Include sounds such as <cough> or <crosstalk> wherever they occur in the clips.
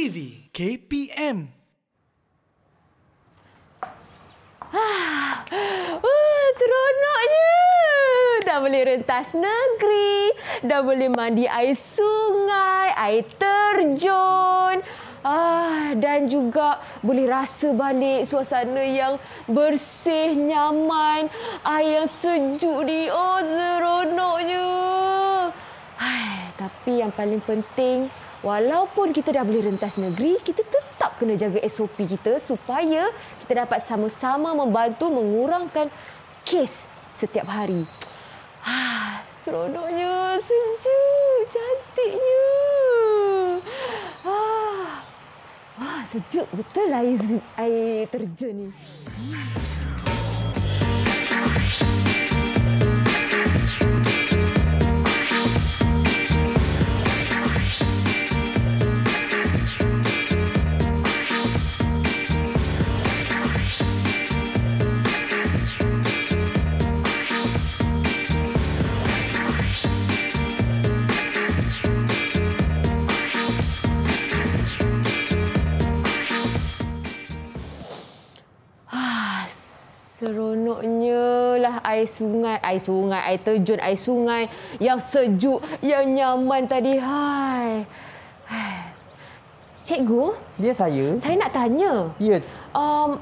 TV KPM. Ah, wah, seronoknya. Dah boleh rentas negeri, dah boleh mandi air sungai, air terjun. Ah, dan juga boleh rasa balik suasana yang bersih, nyaman, air yang sejuk di oh seronoknya. Ah, tapi yang paling penting Walaupun kita dah boleh rentas negeri, kita tetap kena jaga SOP kita supaya kita dapat sama-sama membantu mengurangkan kes setiap hari. Ah, seronoknya, sejuk, cantiknya. Ah, ah sejuk betul lah, air, air terjun ni. Hmm. Seronoknya lah air sungai, air sungai, air terjun, air sungai yang sejuk, yang nyaman tadi. Hai. Cikgu? Ya, saya. Saya nak tanya. Ya. Um,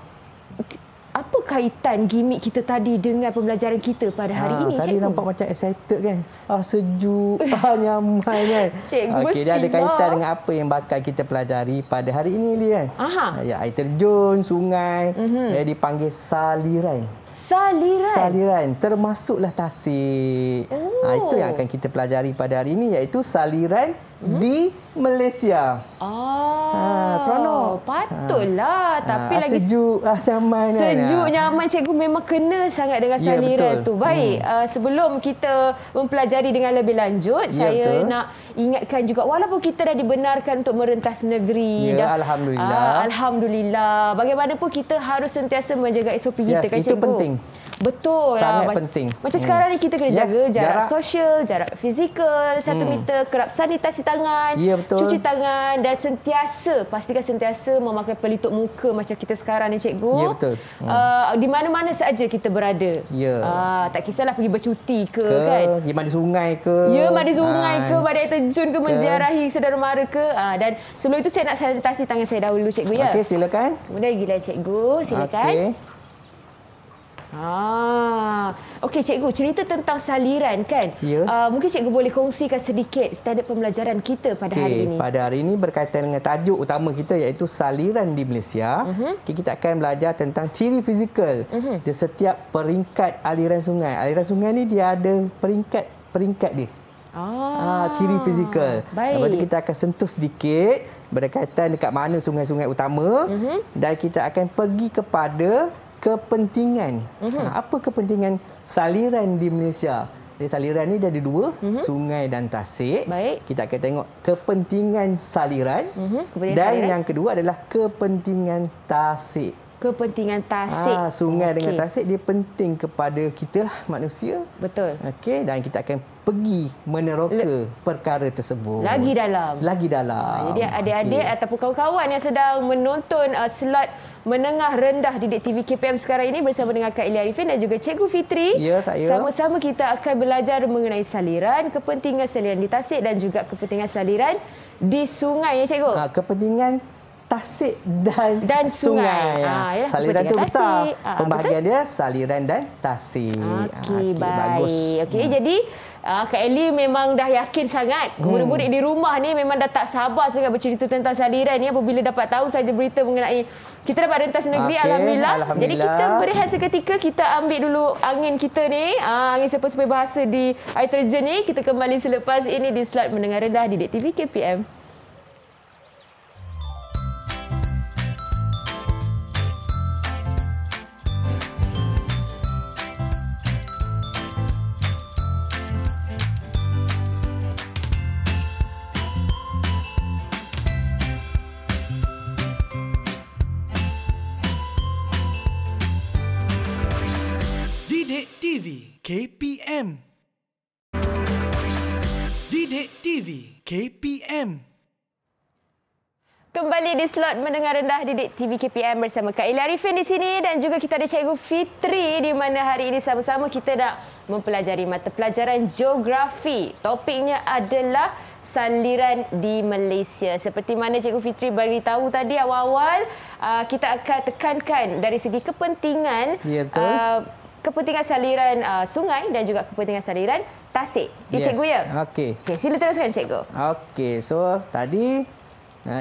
apa kaitan gimmick kita tadi dengan pembelajaran kita pada hari ha, ini tadi cikgu? nampak macam excited kan ah sejuk <laughs> ah nyaman kan cikgu okay, dia ada kaitan dengan apa yang bakal kita pelajari pada hari ini dia kan Aha. Ah, ya air terjun sungai uh-huh. ya dipanggil saliran saliran saliran termasuklah tasik oh. ha, itu yang oh. akan kita pelajari pada hari ini iaitu saliran di Malaysia. Oh, ha, seronok. Patutlah. Ha, ha tapi sejuk, lagi sejuk ah, nyaman. Sejuk kan, ya. nyaman cikgu memang kena sangat dengan ya, saliran ya, tu. Baik, hmm. uh, sebelum kita mempelajari dengan lebih lanjut, ya, saya betul. nak ingatkan juga walaupun kita dah dibenarkan untuk merentas negeri ya, dah, alhamdulillah. Uh, alhamdulillah. Bagaimanapun kita harus sentiasa menjaga SOP yes, kita kan itu cikgu. Itu penting. Betul lah. Sangat penting. Macam hmm. sekarang ni kita kena yes, jaga jarak, jarak sosial, jarak fizikal, satu hmm. meter, kerap sanitasi tangan, ya, cuci tangan dan sentiasa, pastikan sentiasa memakai pelitup muka macam kita sekarang ni cikgu. Ya betul. Hmm. Uh, di mana-mana saja kita berada. Ya. Uh, tak kisahlah pergi bercuti ke, ke kan. Pergi mandi sungai ke. Ya mandi sungai Hai. Ah. ke, mandi air terjun ke, ke, menziarahi saudara mara ke. Uh, dan sebelum itu saya nak sanitasi tangan saya dahulu cikgu ya. Okey silakan. Kemudian gila cikgu, silakan. Okay. Ah, okey cikgu cerita tentang saliran kan? Ya. Uh, mungkin cikgu boleh kongsikan sedikit standard pembelajaran kita pada okay, hari ini. Pada hari ini berkaitan dengan tajuk utama kita iaitu saliran di Malaysia. Uh mhm. -huh. okay, kita akan belajar tentang ciri fizikal uh mhm. -huh. di setiap peringkat aliran sungai. Aliran sungai ni dia ada peringkat peringkat dia. Ah, ah ciri fizikal. Lepas tu kita akan sentuh sedikit berkaitan dekat mana sungai-sungai utama uh mhm. -huh. dan kita akan pergi kepada kepentingan. Uh-huh. Apa kepentingan saliran di Malaysia? Jadi saliran ni dia ada dua, uh-huh. sungai dan tasik. Baik. Kita akan tengok kepentingan saliran uh-huh. kepentingan dan saliran. yang kedua adalah kepentingan tasik. Kepentingan tasik. Ah, sungai okay. dengan tasik dia penting kepada kita lah manusia. Betul. Okey dan kita akan pergi meneroka Le- perkara tersebut. Lagi dalam. Lagi dalam. Ah, jadi adik-adik okay. ataupun kawan-kawan yang sedang menonton uh, slot menengah rendah di TV KPM sekarang ini bersama dengan Kak Ilya Arifin dan juga Cikgu Fitri. Ya, saya. Sama-sama kita akan belajar mengenai saliran, kepentingan saliran di tasik dan juga kepentingan saliran di sungai ya Cikgu. Ha, kepentingan tasik dan, dan sungai. sungai. Ah, ha, yalah, saliran itu besar. Ha, Pembahagian betul? dia saliran dan tasik. Okey, ha, ah, okay, bagus. Okey, ha. jadi... Uh, Kak Eli memang dah yakin sangat. Hmm. Murid-murid hmm. di rumah ni memang dah tak sabar sangat bercerita tentang saliran ni ya. apabila dapat tahu saja berita mengenai kita dapat rentas negeri okay. alhamdulillah. alhamdulillah. Jadi kita beri hasil seketika kita ambil dulu angin kita ni, uh, angin sepoi-sepoi bahasa di air terjun ni. Kita kembali selepas ini di slot mendengar rendah di DTV KPM. KPM. Kembali di slot mendengar rendah di didik TV KPM bersama Kak Ila Arifin di sini dan juga kita ada Cikgu Fitri di mana hari ini sama-sama kita nak mempelajari mata pelajaran geografi. Topiknya adalah saliran di Malaysia. Seperti mana Cikgu Fitri beritahu tadi awal-awal, uh, kita akan tekankan dari segi kepentingan ya, betul. Uh, kepentingan saliran uh, sungai dan juga kepentingan saliran tasik. Ya, yes. Cikgu ya? Okey. Okay, sila teruskan, Cikgu. Okey, so tadi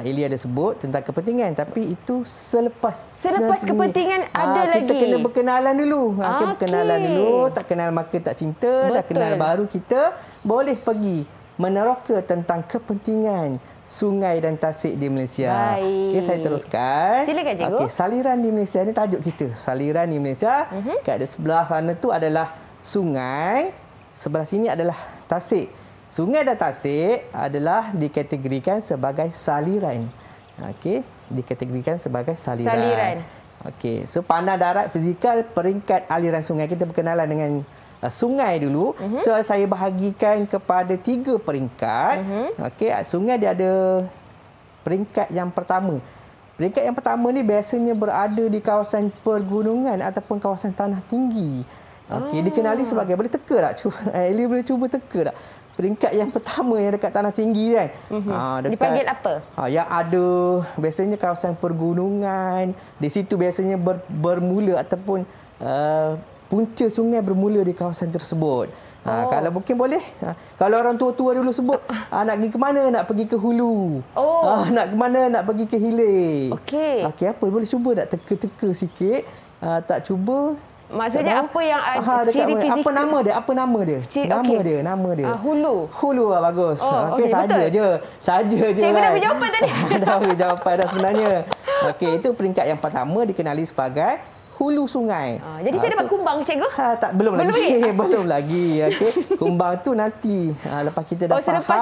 Ili uh, ada sebut tentang kepentingan tapi itu selepas selepas nanti, kepentingan ah, ada kita lagi kita kena berkenalan dulu ah, kita okay. berkenalan dulu tak kenal maka tak cinta Betul. dah kenal baru kita boleh pergi meneroka tentang kepentingan sungai dan tasik di Malaysia. Okey, saya teruskan. Silakan cikgu. Okey, saliran di Malaysia ni tajuk kita. Saliran di Malaysia. Uh-huh. Kat sebelah sana tu adalah sungai, sebelah sini adalah tasik. Sungai dan tasik adalah dikategorikan sebagai saliran. Okey, dikategorikan sebagai saliran. Saliran. Okey, so pandang darat fizikal peringkat aliran sungai kita berkenalan dengan Uh, sungai dulu. Uh mhm. -huh. So saya bahagikan kepada tiga peringkat. Mhm. Uh -huh. Okey, sungai dia ada peringkat yang pertama. Peringkat yang pertama ni biasanya berada di kawasan pergunungan ataupun kawasan tanah tinggi. Okey, ah. dikenali sebagai boleh teka tak cuba <laughs> eh, Eli boleh cuba teka tak? Peringkat yang pertama yang dekat tanah tinggi kan. Uh -huh. ha, dekat, Dipanggil apa? Ha, yang ada biasanya kawasan pergunungan. Di situ biasanya ber, bermula ataupun uh, punca sungai bermula di kawasan tersebut. Ha, oh. Kalau mungkin boleh. Ha, kalau orang tua-tua dulu sebut, ha, nak pergi ke mana? Nak pergi ke hulu. Oh. Ha, nak ke mana? Nak pergi ke hilir. Okey. Okey, apa? Boleh cuba nak teka-teka sikit. Ha, tak cuba. Maksudnya tak apa yang ada ha, ciri fizikal? Apa nama dia? Apa nama dia? Ciri, nama dia, nama dia. Uh, hulu. Hulu lah bagus. Oh, okey, okay, saja je. Saja je. Cikgu dah kan? jawapan tadi. <laughs> dah jawapan dah sebenarnya. Okey, itu peringkat yang pertama dikenali sebagai hulu sungai. Ha, jadi ha, saya ah, dapat tu, kumbang cikgu? Ha, tak belum, belum lagi. Ya? <laughs> belum lagi. Okey. Kumbang tu nanti ha, lepas kita dah oh, faham. Selepas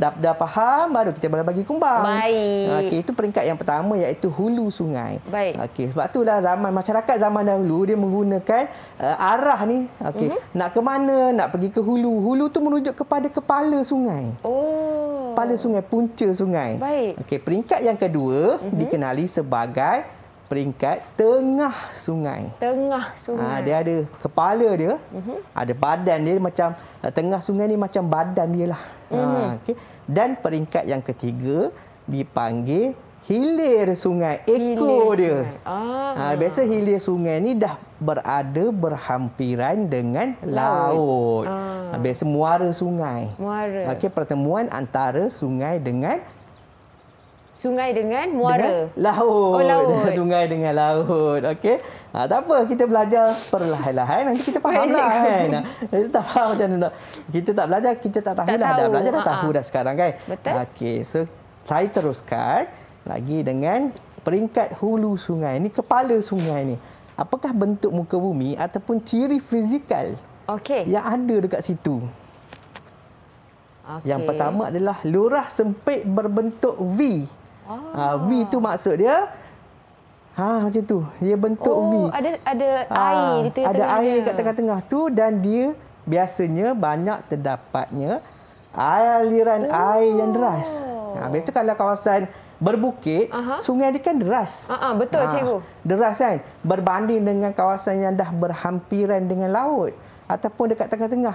Dah, dah faham baru kita boleh bagi kumbang. Baik. Okey, itu peringkat yang pertama iaitu hulu sungai. Baik. Okey, sebab itulah zaman masyarakat zaman dahulu dia menggunakan uh, arah ni. Okey. Mm-hmm. Nak ke mana? Nak pergi ke hulu. Hulu tu merujuk kepada kepala sungai. Oh. Kepala sungai, punca sungai. Baik. Okey, peringkat yang kedua mm-hmm. dikenali sebagai peringkat tengah sungai. Tengah sungai. Ha, dia ada kepala dia, uh mhm. -huh. ada badan dia macam ah, tengah sungai ni macam badan dia lah. Uh ah, -huh. Mhm. ha, okay. Dan peringkat yang ketiga dipanggil hilir sungai, ekor hilir dia. Sungai. Ah. Ha, biasa hilir sungai ni dah berada berhampiran dengan laut. laut. Ah. Biasa muara sungai. Muara. Okay, pertemuan antara sungai dengan Sungai dengan muara. Dengan laut. Oh, laut. <laughs> Sungai dengan laut. Okey. Ha, tak apa, kita belajar perlahan-lahan. Nanti kita faham lah <laughs> kan. Ha, kita tak faham macam mana. Kita tak belajar, kita tak tahu lah. Dah belajar, dah tahu Ha-ha. dah sekarang kan. Betul. Okey, so saya teruskan lagi dengan peringkat hulu sungai. Ini kepala sungai ni. Apakah bentuk muka bumi ataupun ciri fizikal okay. yang ada dekat situ? Okay. Yang pertama adalah lurah sempit berbentuk V. Ha, ah. V tu maksud dia ha macam tu. Dia bentuk oh, V. Oh, ada ada ha, ah, air di tengah. Ada air dia. kat tengah-tengah tu dan dia biasanya banyak terdapatnya aliran oh. air yang deras. Ha, biasa kalau kawasan berbukit, Aha. sungai dia kan deras. Ha, betul ha, cikgu. Deras kan? Berbanding dengan kawasan yang dah berhampiran dengan laut ataupun dekat tengah-tengah.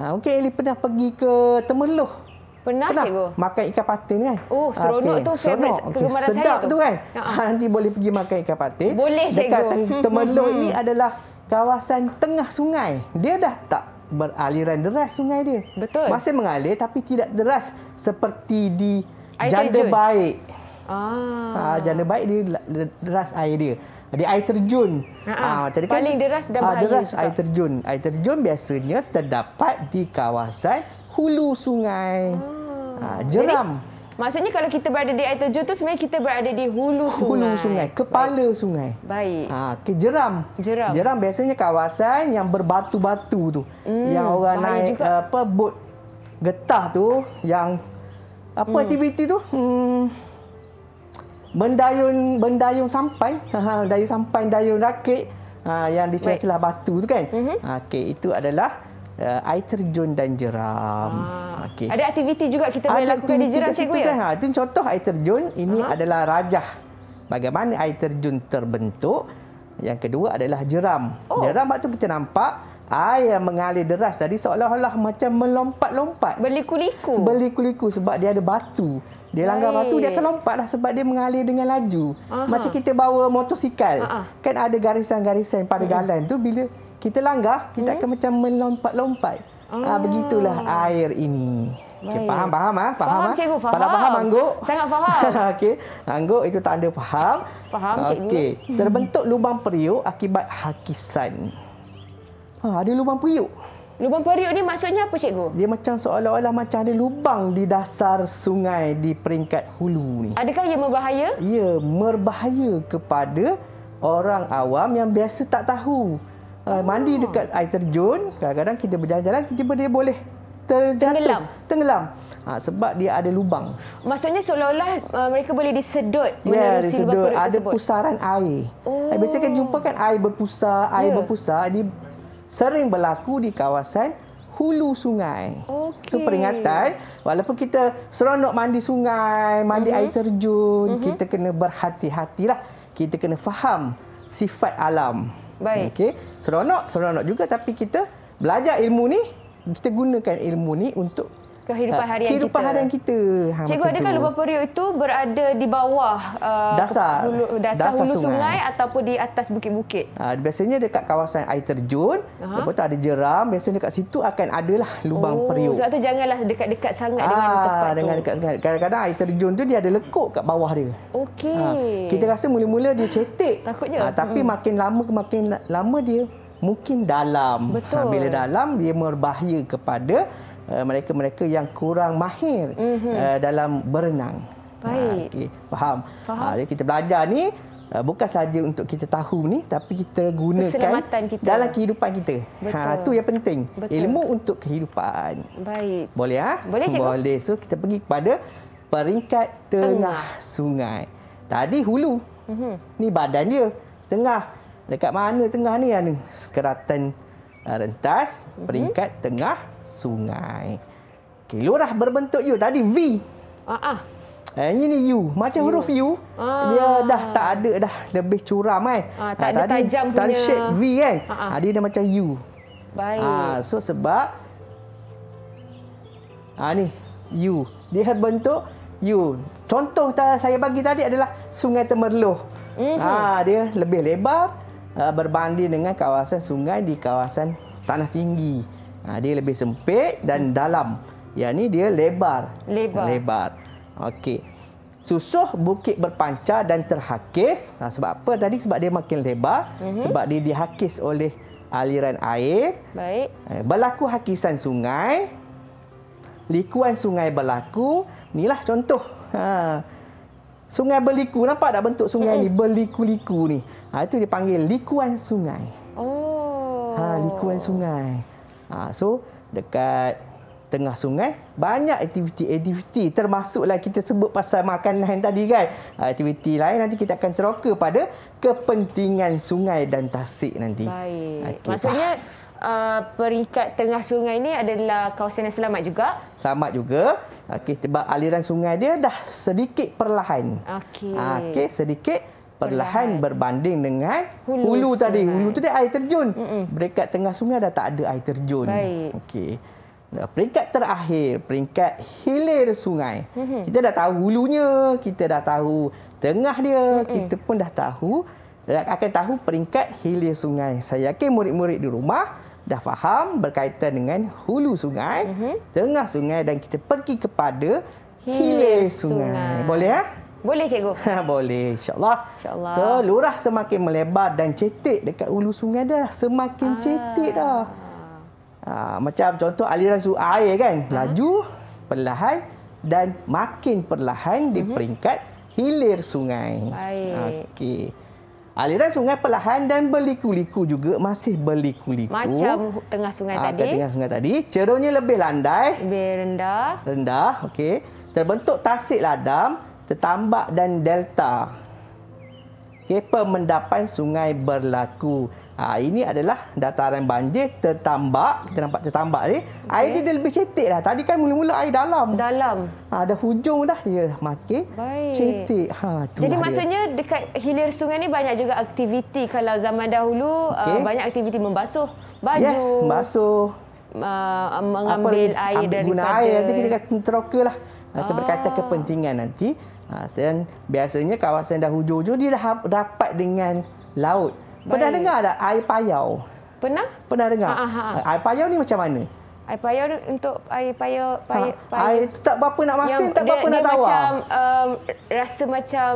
Ha, mungkin Eli pernah pergi ke Temerloh. Pernah, Pernah cikgu? Makan ikan patin kan? Oh, seronok okay. tu seronok. Okay. Sedap saya tu kan? Ha, nanti boleh pergi makan ikan patin. Boleh cikgu. Dekat Temelok ini <laughs> adalah kawasan tengah sungai. Dia dah tak beraliran deras sungai dia. Betul. Masih mengalir tapi tidak deras seperti di air janda terjun. baik. Ah. Ha, janda baik dia deras air dia. Di air terjun. Ha, jadi ah, kan, Paling deras dan bahaya. Deras air terjun. Air terjun biasanya terdapat di kawasan hulu sungai. Hmm. Oh. Aa, ah, jeram. Jadi, maksudnya kalau kita berada di air terjun tu sebenarnya kita berada di hulu sungai. Hulu sungai, kepala Baik. sungai. Baik. Ha, ke jeram. Jeram. Jeram biasanya kawasan yang berbatu-batu tu. Hmm. Yang orang Bahaya naik juga. apa bot getah tu yang apa hmm. aktiviti tu? Hmm. Mendayung mendayung sampan, dayung sampan, dayung rakit. Ha, yang di celah-celah batu tu kan. Mm-hmm. Ha, okay, itu adalah Uh, air terjun dan jeram. Ah. Okey. Ada aktiviti juga kita boleh lakukan di jeram cikgu ya. Kan? ha, itu contoh air terjun. Ini ah. adalah rajah. Bagaimana air terjun terbentuk? Yang kedua adalah jeram. Oh. Jeram waktu kita nampak air mengalir deras tadi seolah-olah macam melompat-lompat. Berliku-liku. Berliku-liku sebab dia ada batu. Dia langgar batu, dia akan lompat lah sebab dia mengalir dengan laju. Aha. Macam kita bawa motosikal. Aha. Ha. Kan ada garisan-garisan pada hmm. jalan tu. Bila kita langgar kita hmm. akan macam melompat-lompat. Ha, ah. Ha, begitulah air ini. Okay, faham, faham. Ha? Faham, faham ha? cikgu. Faham. Kalau faham, Angguk. Sangat faham. <laughs> okay. Angguk, itu tanda faham. Faham, okay. cikgu. Terbentuk lubang periuk akibat hakisan. Ha, ada lubang periuk. Lubang periuk ni maksudnya apa cikgu? Dia macam seolah-olah macam ada lubang di dasar sungai di peringkat hulu ni. Adakah ia berbahaya? Ya, berbahaya kepada orang awam yang biasa tak tahu. Ha, oh. mandi ah. dekat air terjun, kadang-kadang kita berjalan-jalan tiba-tiba dia boleh terjatuh. Tenggelam. Tenggelam. Ha, sebab dia ada lubang. Maksudnya seolah-olah uh, mereka boleh disedut ya, menerusi yeah, lubang periuk tersebut. Ada pusaran air. Oh. Biasanya kan jumpa kan air berpusar, air yeah. berpusar. Dia sering berlaku di kawasan hulu sungai. Okay. So peringatan, walaupun kita seronok mandi sungai, mandi uh-huh. air mhm. terjun, uh-huh. kita kena berhati-hatilah. Kita kena faham sifat alam. Baik. Okey. Seronok, seronok juga tapi kita belajar ilmu ni, kita gunakan ilmu ni untuk kehidupan ha, harian kita. Kehidupan harian kita. Ha, Cikgu, adakah Lubang Periuk itu berada di bawah uh, dasar, hulu, dasar, dasar hulu sungai. sungai ataupun di atas bukit-bukit? Uh, biasanya dekat kawasan air terjun, uh lepas tu ada jeram, biasanya dekat situ akan ada lah Lubang oh, Periuk. Sebab tu janganlah dekat-dekat sangat ah, dengan tempat dengan tu. kadang-kadang air terjun tu dia ada lekuk kat bawah dia. Okey. Ha, kita rasa mula-mula dia cetek. Takutnya. Ha, tapi hmm. makin lama makin lama dia mungkin dalam. Ha, Betul. Ha, bila dalam dia merbahaya kepada Eh, mereka-mereka yang kurang mahir mm -hmm. uh, dalam berenang. Baik. Ha, ah, okay. Faham? Faham. Ha, jadi kita belajar ni uh, bukan saja untuk kita tahu ni tapi kita gunakan kita. dalam kehidupan kita. Ha, Betul. Ha, tu yang penting. Betul. Ilmu untuk kehidupan. Baik. Boleh? Ha? Boleh, Cikgu. Boleh. So, kita pergi kepada peringkat tengah Teng. sungai. Tadi hulu. Mm -hmm. Ni badan dia. Tengah. Dekat mana tengah ni? Ada? keratan. Ah, rentas mhm. peringkat mm-hmm. tengah sungai. Okay, lurah berbentuk U tadi V. Ah uh-uh. ini U. Macam huruf U. Uh. Dia ah. dah tak ada dah lebih curam kan. Uh, tak ha, ada tadi, tajam punya. Tadi shape V kan. Uh-uh. dia dah macam U. Baik. Ah ha, so sebab ah ha, ni U. Dia berbentuk U. Contoh saya bagi tadi adalah Sungai Temerloh. Mm-hmm. Ah dia lebih lebar, uh, berbanding dengan kawasan sungai di kawasan tanah tinggi. Uh, dia lebih sempit dan dalam. Yang ni dia lebar. Lebar. Lebar. Okey. Susuh bukit berpancar dan terhakis. Nah, sebab apa tadi? Sebab dia makin lebar. Mm-hmm. Sebab dia dihakis oleh aliran air. Baik. Eh, berlaku hakisan sungai. Likuan sungai berlaku. Inilah contoh. Haa. Sungai berliku. Nampak tak bentuk sungai ni? Berliku-liku ni. Ha, itu dipanggil likuan sungai. Oh. Ha, likuan sungai. Ha, so, dekat tengah sungai, banyak aktiviti-aktiviti. Termasuklah kita sebut pasal makanan tadi kan. Ha, aktiviti lain nanti kita akan teroka pada kepentingan sungai dan tasik nanti. Baik. Okay. Maksudnya, uh, peringkat tengah sungai ini adalah kawasan yang selamat juga. Selamat juga. Okey, sebab aliran sungai dia dah sedikit perlahan. Okey. Ah, okey, sedikit perlahan berbanding dengan hulu, hulu tadi. Hulu tu dia air terjun. Berdekat tengah sungai dah tak ada air terjun. Okey. Nah, peringkat terakhir, peringkat hilir sungai. Mm -hmm. Kita dah tahu hulunya, kita dah tahu tengah dia, mm -hmm. kita pun dah tahu akan tahu peringkat hilir sungai. Saya yakin murid-murid di rumah dah faham berkaitan dengan hulu sungai, mm-hmm. tengah sungai dan kita pergi kepada hilir sungai. sungai. Boleh ya? Boleh cikgu. <laughs> Boleh Insyaallah. allah insya So lurah semakin melebar dan cetek dekat hulu sungai dah semakin ah. cetek dah. Ah, macam contoh aliran su air kan, ah. laju, perlahan dan makin perlahan mm-hmm. di mhm. peringkat hilir sungai. Okay. Aliran sungai perlahan dan berliku-liku juga masih berliku-liku. Macam tengah sungai ha, tadi. Tengah sungai tadi. Cerunya lebih landai. Lebih rendah. Rendah, okey. Terbentuk tasik ladam, tertambak dan delta. Okey, pemendapan sungai berlaku. Ha, ini adalah dataran banjir tertambak. Kita nampak tertambak ni. Okay. Air ni ya. dia lebih cetek lah. Tadi kan mula-mula air dalam. Dalam. Ha, dah hujung dah. Ya, makin Baik. cetek. Ha, Jadi maksudnya dekat hilir sungai ni banyak juga aktiviti. Kalau zaman dahulu okay. uh, banyak aktiviti membasuh baju. Yes, membasuh. Uh, mengambil Apa, air dari guna air. Nanti kita akan teroka lah. Kita ha, berkaitan ah. kepentingan nanti. Ha, dan biasanya kawasan dah hujung-hujung dia dah rapat dengan laut. Pernah dengar tak air payau? Pernah? Pernah dengar. Ha-ha. Ah, ah, ah. Air payau ni macam mana? Air payau untuk air payau ha, payau. Ha. Air itu tak berapa nak masin, yang tak berapa dia, nak tawar. Dia macam um, rasa macam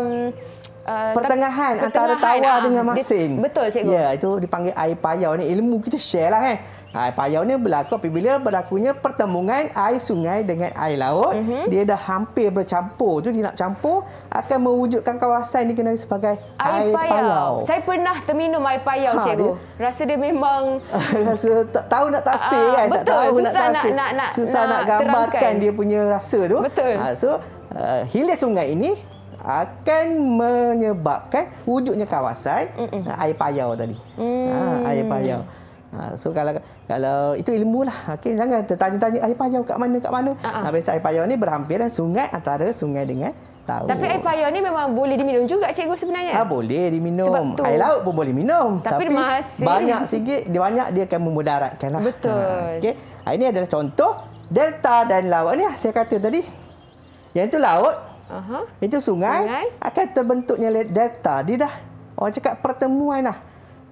Uh, pertengahan, pertengahan antara tawar ah, dengan masin. Betul cikgu. Ya, yeah, itu dipanggil air payau ni. Ilmu kita share lah kan. Eh. Ha, payau ni berlaku apabila berlakunya pertemuan air sungai dengan air laut. Mm-hmm. Dia dah hampir bercampur. tu nak campur akan mewujudkan kawasan ini dikenali sebagai air, air payau. payau. Saya pernah terminum air payau, ha, cikgu. Dia, rasa dia memang... <laughs> rasa tak tahu nak tafsir uh, kan? Betul, tak tahu susah nak, tafsir. nak, nak, susah nak, nak gambarkan terangkan. dia punya rasa tu. Betul. Ha, so, uh, hilir sungai ini akan menyebabkan wujudnya kawasan Mm-mm. air payau tadi. Mm. Ha, air payau. Ha, so kalau kalau itu ilmu lah. Okay, jangan tertanya-tanya air payau kat mana kat mana. Uh-huh. Ha, Habis ha, air payau ni berhampiran sungai antara sungai dengan Tahu. Tapi air payau ni memang boleh diminum juga cikgu sebenarnya. Ah boleh diminum. Sebab tu. Air laut pun boleh minum. Tapi, Tapi masih. banyak sikit dia banyak dia akan memudaratkan lah. Betul. Ha, Okey. Ha, ini adalah contoh delta dan laut ni lah, saya kata tadi. Yang itu laut. Uh-huh. Itu sungai, sungai, akan terbentuknya delta. Dia dah orang cakap pertemuan lah.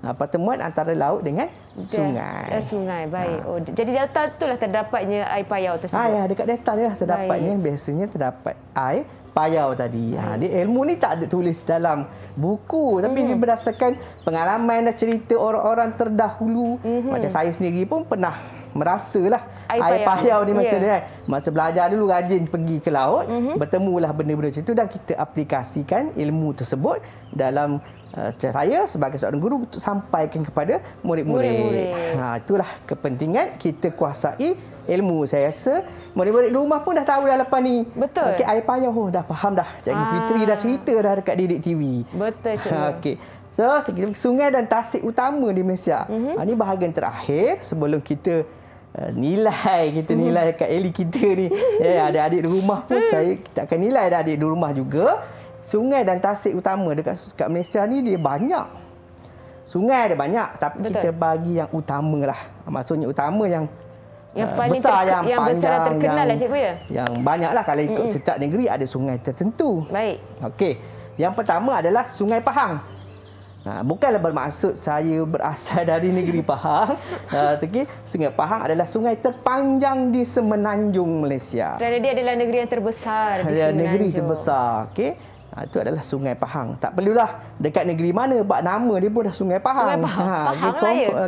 Uh, pertemuan antara laut dengan okay. sungai. Uh, sungai, baik. Uh. Oh, jadi delta itulah terdapatnya air payau tersebut. Ah, ya, dekat delta ni lah terdapatnya. Baik. Biasanya terdapat air payau tadi. Ha, dia ilmu ni tak ada tulis dalam buku tapi hmm. berdasarkan pengalaman dan cerita orang-orang terdahulu. Hmm. Macam saya sendiri pun pernah merasalah air, air payau, ni macam ni ya. yeah. kan. Masa belajar dulu rajin pergi ke laut, hmm. bertemulah benda-benda macam tu dan kita aplikasikan ilmu tersebut dalam uh, saya sebagai seorang guru sampaikan kepada murid-murid. Ha, itulah kepentingan kita kuasai ilmu. Saya rasa murid-murid rumah pun dah tahu dah lepas ni. Betul. Okey, ayah payah oh, dah faham dah. Cikgu ha. Fitri dah cerita dah dekat Didik TV. Betul, cikgu. Ha, okey. So, segi sungai dan tasik utama di Malaysia. Mm-hmm. Ha, ini bahagian terakhir sebelum kita uh, nilai, kita nilai mm. kat Eli kita ni. <laughs> Ya, eh, ada adik di rumah pun hmm. saya kita akan nilai ada adik di rumah juga sungai dan tasik utama dekat dekat Malaysia ni dia banyak. Sungai ada banyak tapi Betul. kita bagi yang utamalah. Maksudnya utama yang yang uh, paling besar ter- yang, yang panjang, besar dan terkenal lah, yang, lah cikgu ya. Yang banyaklah kalau ikut Mm-mm. setiap negeri ada sungai tertentu. Baik. Okey. Yang pertama adalah Sungai Pahang. Ha, bukanlah bermaksud saya berasal <laughs> dari negeri Pahang. Ha, tapi Sungai Pahang adalah sungai terpanjang di semenanjung Malaysia. Kerana dia adalah negeri yang terbesar di semenanjung. Negeri terbesar. Okey. Ha, itu adalah Sungai Pahang. Tak perlulah dekat negeri mana bak nama dia pun dah Sungai Pahang. Sungai Pahang. Ha, Pahang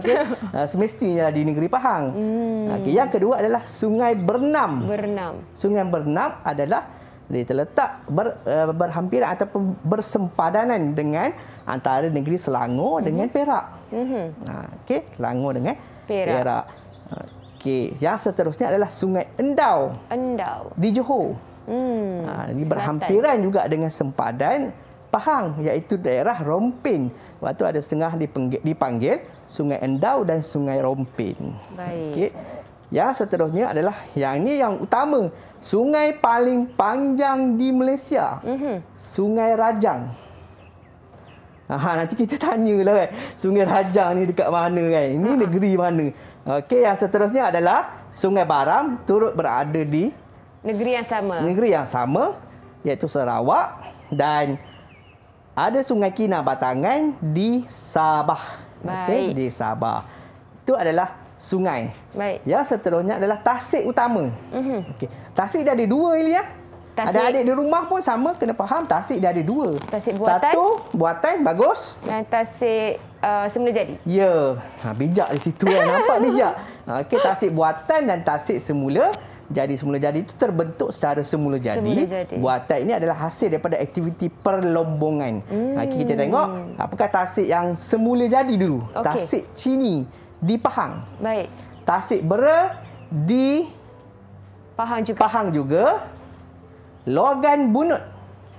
okay, Ha, semestinya lah di negeri Pahang. Hmm. Okay, yang kedua adalah Sungai Bernam. Bernam. Sungai Bernam adalah dia terletak ber, eh, berhampiran ataupun bersempadanan dengan antara negeri Selangor mm-hmm. dengan Perak. Mm-hmm. Ha, okay. Selangor dengan Perak. Perak. Okay. Yang seterusnya adalah Sungai Endau. Endau. Di Johor. Hmm. Ha, ini berhampiran Selatan. juga dengan sempadan Pahang iaitu daerah Rompin. Waktu ada setengah dipanggil, Sungai Endau dan Sungai Rompin. Baik. Okay. ya seterusnya adalah yang ini yang utama. Sungai paling panjang di Malaysia. Mm-hmm. Sungai Rajang. Aha, nanti kita tanyalah kan. Sungai Rajang ni dekat mana kan. Ini uh-huh. negeri mana. Okey, yang seterusnya adalah Sungai Baram turut berada di Negeri yang sama. Negeri yang sama iaitu Sarawak dan ada Sungai Kinabatangan di Sabah. Okey, di Sabah. Itu adalah sungai. Baik. Ya, seterusnya adalah tasik utama. Mm-hmm. Okey. Tasik dia ada dua, Ilya. Tasik. Ada adik di rumah pun sama, kena faham. Tasik dia ada dua. Tasik buatan. Satu, buatan, bagus. Dan tasik uh, semula jadi. Ya. Ha, bijak di situ. Ya. Nampak <laughs> bijak. Okey, tasik buatan dan tasik semula jadi semula jadi itu terbentuk secara semula jadi. semula jadi. Buatan ini adalah hasil daripada aktiviti perlombongan. Hmm. Kita tengok apakah tasik yang semula jadi dulu. Okay. Tasik Cini di Pahang. Baik. Tasik Bera di Pahang juga. Pahang juga. Logan Bunut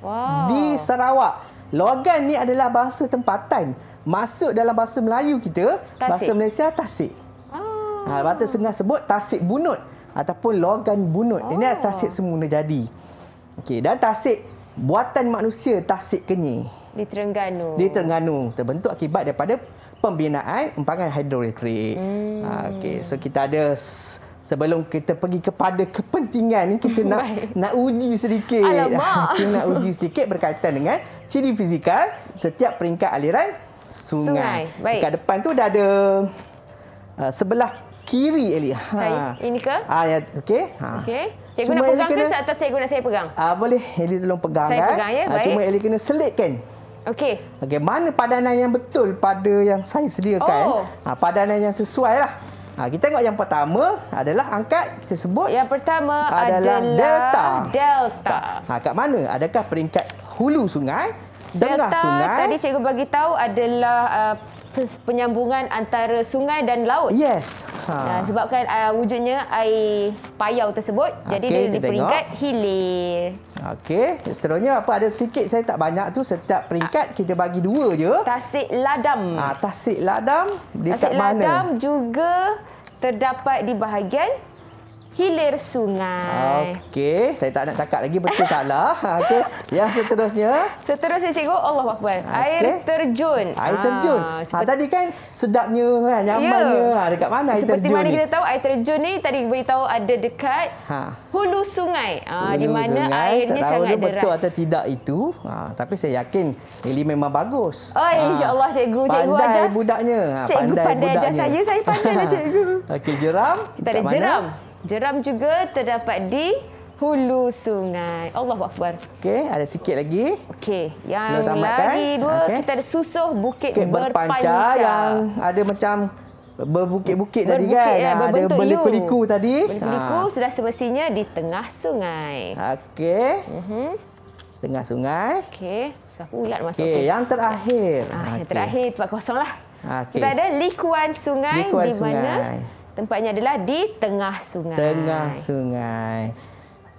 wow. di Sarawak. Logan ni adalah bahasa tempatan. Masuk dalam bahasa Melayu kita, tasik. bahasa Malaysia, tasik. Ah. Ha, Bahasa sebut tasik bunut ataupun logan kan bunut. Oh. Ini ah. tasik semula jadi. Okey, dan tasik buatan manusia tasik kenyi. Di Terengganu. Di Terengganu. Terbentuk akibat daripada pembinaan empangan hidroelektrik. Hmm. Ah, okey, so kita ada sebelum kita pergi kepada kepentingan ni kita nak nak uji sedikit. Alamak. <laughs> Kita nak uji sedikit berkaitan dengan ciri fizikal setiap peringkat aliran sungai. sungai. Baik. Dekat depan tu dah ada uh, sebelah kiri Elia. Ha. Saya ini ke? Ah ya, okey. Ha. Okey. Cikgu cuma nak pegang kena, ke atas cikgu nak saya pegang? Ah boleh. Elia tolong pegang Saya kan. pegang ya. Ah, baik. Cuma Elia kena selitkan. Okey. Okey, mana padanan yang betul pada yang saya sediakan? Oh. Ah padanan yang sesuai lah. Ha, kita tengok yang pertama adalah angkat kita sebut yang pertama adalah, adalah delta. Delta. Ha, kat mana? Adakah peringkat hulu sungai, delta, tengah sungai? Tadi cikgu bagi tahu adalah uh, penyambungan antara sungai dan laut. Yes. Ha. Uh, sebabkan uh, wujudnya air payau tersebut. Okay, jadi dia di peringkat hilir. Okey. Seterusnya apa ada sikit saya tak banyak tu setiap peringkat ah. kita bagi dua je. Tasik Ladam. Ah uh, Tasik Ladam dekat tasik mana? Tasik Ladam juga terdapat di bahagian hilir sungai. Okey, saya tak nak cakap lagi betul salah. Ha, okey, yang seterusnya. Seterusnya cikgu, Allah Akbar. Air terjun. Air terjun. Ah, ha, seperti... ha, tadi kan sedapnya kan, nyamannya. Ya. Ha, dekat mana air seperti terjun? Seperti mana kita tahu air terjun ni tadi beritahu ada dekat ha. hulu sungai. Ha, hulu di mana sungai, airnya tak tahu sangat dia deras. Betul atau tidak itu? Ha, tapi saya yakin ini memang bagus. Oh, ha. insya-Allah cikgu, cikgu pandai ajar. Pandai budaknya. Ha, cikgu pandai, pandai ajar saya, saya pandai lah <laughs> cikgu. Okey, jeram. Kita ada jeram. Mana? Jeram juga terdapat di hulu sungai. Allah Akbar. Okey, ada sikit lagi. Okey, yang lagi dua okay. kita ada susuh bukit okay, berpancar. yang ada macam berbukit-bukit tadi kan. Ya, ada berliku-liku tadi. berliku ha. sudah semestinya di tengah sungai. Okey. Uh mhm. -huh. Tengah sungai. Okey, susah pula masuk. Okey, yang terakhir. Ah, yang terakhir tempat kosonglah. Lah. Okay. Kita ada likuan sungai likuan di mana? Sungai. Tempatnya adalah di tengah sungai. Tengah sungai.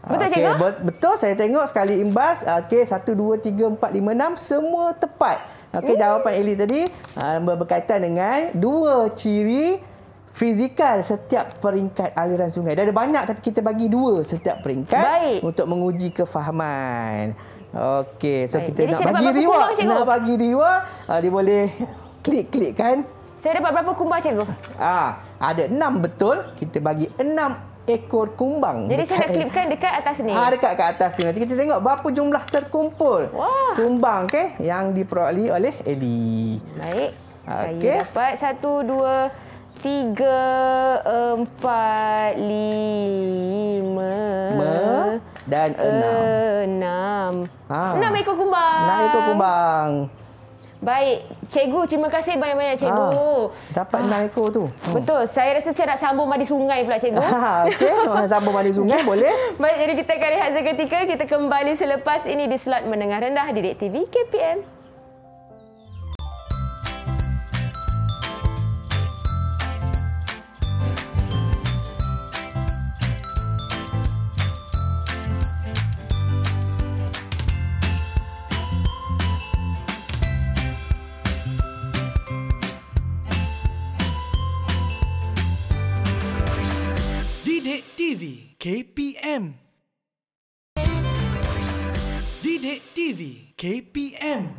Betul okay, cikgu? Betul saya tengok sekali imbas. Okey, satu, dua, tiga, empat, lima, enam. Semua tepat. Okey, mm. jawapan Eli tadi ah, berkaitan dengan dua ciri fizikal setiap peringkat aliran sungai. Dah ada banyak tapi kita bagi dua setiap peringkat Baik. untuk menguji kefahaman. Okey, so Baik. kita Jadi nak bagi reward. Nak bagi reward, ah, dia boleh klik-klik kan? Saya dapat berapa kumbang cikgu? Ah, ada enam betul. Kita bagi enam ekor kumbang. Jadi saya nak klipkan dekat atas ni. Ah, dekat kat atas tu. Nanti kita tengok berapa jumlah terkumpul. Wah. Kumbang ke okay, yang diperoleh oleh Eli. Baik. Okay. Saya dapat satu, dua, tiga, empat, lima. Me dan enam. Enam. Ha. Enam ekor kumbang. Enam ekor kumbang. Baik, cikgu terima kasih banyak-banyak cikgu. Ha, dapat ha. 6 ekor tu. Ah, betul. Oh. Saya rasa saya nak sambung mandi sungai pula cikgu. Ah, Okey, <laughs> nak sambung mandi sungai boleh. Baik, jadi kita kari rehat ketika Kita kembali selepas ini di slot menengah rendah di TV KPM. KPM. Didik TV KPM.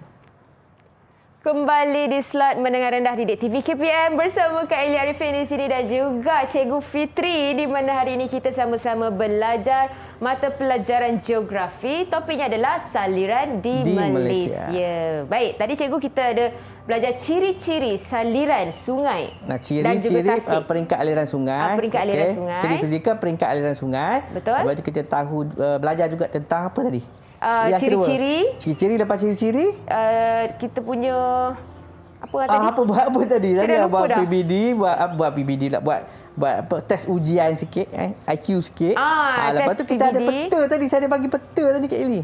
Kembali di slot mendengar rendah Didik TV KPM bersama Kak Elia Arifin di sini dan juga Cikgu Fitri di mana hari ini kita sama-sama belajar mata pelajaran geografi. Topiknya adalah saliran di, di Malaysia. Malaysia. Baik, tadi Cikgu kita ada belajar ciri-ciri saliran sungai. Nah, ciri-ciri uh, peringkat aliran sungai. Ah, peringkat aliran sungai. Ciri fizikal peringkat aliran sungai. Betul. Lepas tu kita tahu uh, belajar juga tentang apa tadi? Uh, ciri-ciri. Uh, ciri-ciri lepas ciri-ciri. Uh, kita punya apa tadi? Ah, apa buat apa tadi? Tadi lah buat dah. PBD, buat ah, buat PBD lah buat buat apa test ujian sikit eh IQ sikit. Ah, ha, lepas tu kita PBD. ada peta tadi saya ada bagi peta tadi Kak Eli.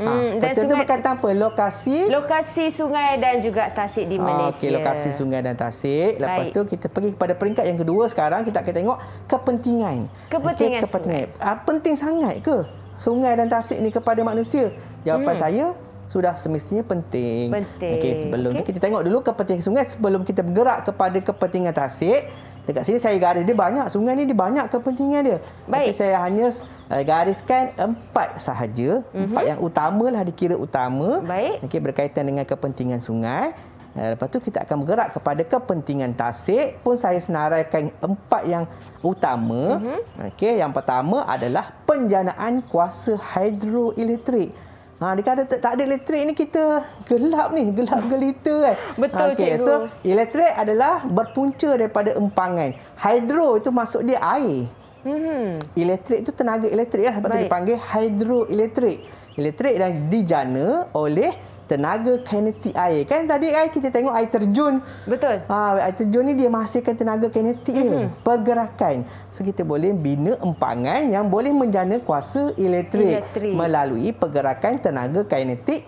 Ah, hmm, Betul itu bukan tanpa lokasi. Lokasi sungai dan juga tasik di ah, Malaysia. Okey, lokasi sungai dan tasik. Lepas tu kita pergi kepada peringkat yang kedua sekarang. Kita akan tengok kepentingan. Kepentingan, okay, kepentingan. sungai. Ah, penting sangat ke sungai dan tasik ni kepada manusia? Jawapan hmm. saya sudah semestinya penting. Penting. Okey, sebelum okay. kita tengok dulu kepentingan sungai sebelum kita bergerak kepada kepentingan tasik. Dekat sini saya garis dia banyak sungai ni dia banyak kepentingan dia. Baik. Tapi saya hanya eh, gariskan empat sahaja, mm-hmm. empat yang utamalah dikira utama. Baik. Okay, berkaitan dengan kepentingan sungai. Eh, lepas tu kita akan bergerak kepada kepentingan tasik pun saya senaraikan empat yang utama. Mm-hmm. Okey, yang pertama adalah penjanaan kuasa hidroelektrik. Ha, dia kata tak ada elektrik ni kita gelap ni, gelap gelita kan. Betul okay. cikgu. So, elektrik adalah berpunca daripada empangan. Hidro itu masuk dia air. hmm Elektrik itu tenaga elektrik lah. Sebab itu dipanggil hidroelektrik. Elektrik yang dijana oleh tenaga kinetik air. Kan tadi kan kita tengok air terjun. Betul. Ha, air terjun ni dia menghasilkan tenaga kinetik Mm -hmm. Pergerakan. So kita boleh bina empangan yang boleh menjana kuasa elektrik. elektrik. Melalui pergerakan tenaga kinetik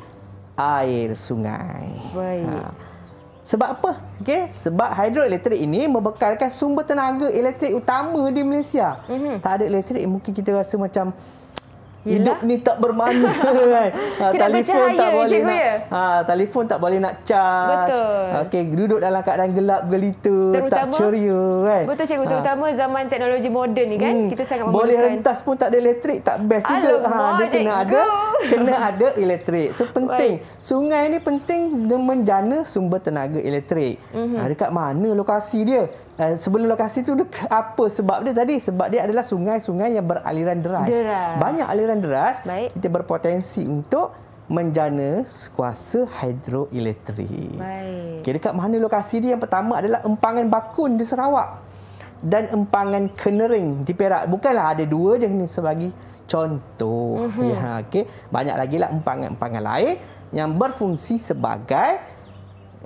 air sungai. Baik. Ha. Sebab apa? Okay. Sebab hidroelektrik ini membekalkan sumber tenaga elektrik utama di Malaysia. Mm -hmm. Tak ada elektrik mungkin kita rasa macam... Hidup ni tak bermakna <laughs> kan. Ha, telefon tak boleh nak. Ha, telefon tak boleh nak charge. Betul. Okey, duduk dalam keadaan gelap gelita, terutama, tak ceria kan. Betul cikgu, ah. terutama ha. zaman teknologi moden ni kan. Hmm. Kita sangat memerlukan. Boleh rentas pun tak ada elektrik, tak best Alam, juga. Ha, dia kena go. ada, kena ada elektrik. So penting. Baik. Sungai ni penting menjana sumber tenaga elektrik. Mm-hmm. Ha, dekat mana lokasi dia? Uh, sebelum lokasi tu apa sebab dia tadi sebab dia adalah sungai-sungai yang beraliran deras. deras. Banyak aliran deras Baik. kita berpotensi untuk menjana kuasa hidroelektrik. Baik. Okay, dekat mana lokasi dia yang pertama adalah empangan Bakun di Sarawak dan empangan Kenering di Perak. Bukanlah ada dua je ni sebagai contoh. Uh-huh. Ya okey. Banyak lagi lah empangan-empangan lain yang berfungsi sebagai